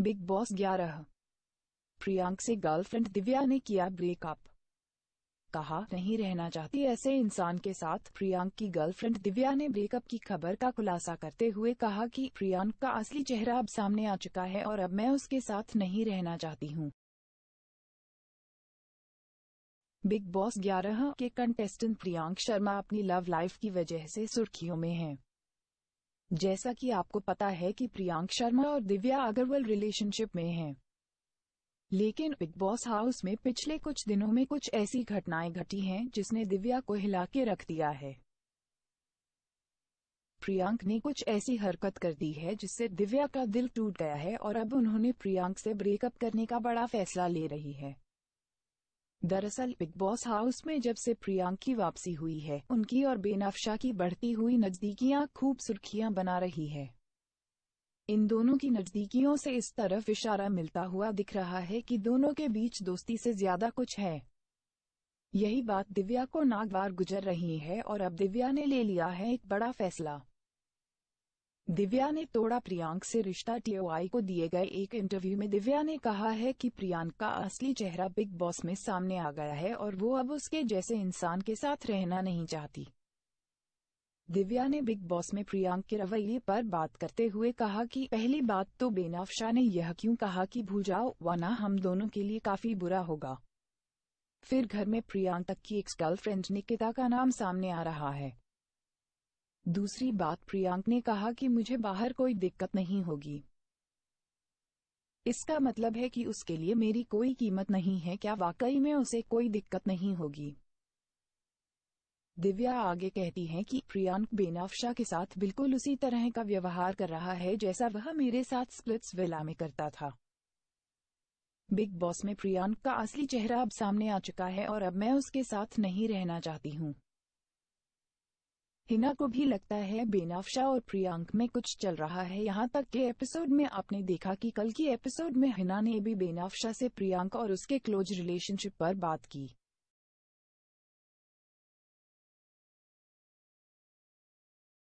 Big boss 11 Priyank से girlfriend Divya ने किया ब्रेकअप कहा नहीं रहना चाहती ऐसे इंसान के साथ प्रियांक की गर्लफ्रेंड दिव्या ने ब्रेकअप की खबर का खुलासा करते हुए कहा कि प्रियांक का असली चेहरा अब सामने आ चुका है और अब मैं उसके साथ नहीं रहना चाहती हूँ बिग बॉस 11 के कंटेस्टेंट प्रियांक शर्मा अपनी लव लाइफ की वजह से सुर्खियों में हैं। जैसा कि आपको पता है कि प्रियांक शर्मा और दिव्या अग्रवाल रिलेशनशिप में हैं। लेकिन बिग बॉस हाउस में पिछले कुछ दिनों में कुछ ऐसी घटनाएं घटी हैं जिसने दिव्या को हिला के रख दिया है प्रियांक ने कुछ ऐसी हरकत कर दी है जिससे दिव्या का दिल टूट गया है और अब उन्होंने प्रियांक से ब्रेकअप करने का बड़ा फैसला ले रही है दरअसल बिग बॉस हाउस में जब से प्रियांक की वापसी हुई है उनकी और बेनाफ्शा की बढ़ती हुई नजदीकियां खूब सुर्खियां बना रही है इन दोनों की नजदीकियों से इस तरफ इशारा मिलता हुआ दिख रहा है कि दोनों के बीच दोस्ती से ज्यादा कुछ है यही बात दिव्या को नागवार गुजर रही है और अब दिव्या ने ले लिया है एक बड़ा फैसला दिव्या ने तोड़ा प्रियांक से रिश्ता टीओआई को दिए गए एक इंटरव्यू में दिव्या ने कहा है कि प्रियांक का असली चेहरा बिग बॉस में सामने आ गया है और वो अब उसके जैसे इंसान के साथ रहना नहीं चाहती दिव्या ने बिग बॉस में प्रियांक के रवैये पर बात करते हुए कहा कि पहली बात तो बेनाफ शाह ने यह क्यों कहा कि भूल जाओ वना हम दोनों के लिए काफी बुरा होगा फिर घर में प्रियांक तक की एक गर्लफ्रेंड निकिता का नाम सामने आ रहा है दूसरी बात प्रियांक ने कहा कि मुझे बाहर कोई दिक्कत नहीं होगी इसका मतलब है कि उसके लिए मेरी कोई कीमत नहीं है क्या वाकई में उसे कोई दिक्कत नहीं होगी दिव्या आगे कहती हैं कि प्रियांक बेनाफ्शा के साथ बिल्कुल उसी तरह का व्यवहार कर रहा है जैसा वह मेरे साथ स्प्लिट्स विला में करता था बिग बॉस में प्रियांक का असली चेहरा अब सामने आ चुका है और अब मैं उसके साथ नहीं रहना चाहती हूँ हिना को भी लगता है बेनाफ्शा और प्रियांक में कुछ चल रहा है यहाँ तक के एपिसोड में आपने देखा कि कल की एपिसोड में हिना ने भी बेनाफ्शा से प्रियांक और उसके क्लोज रिलेशनशिप पर बात की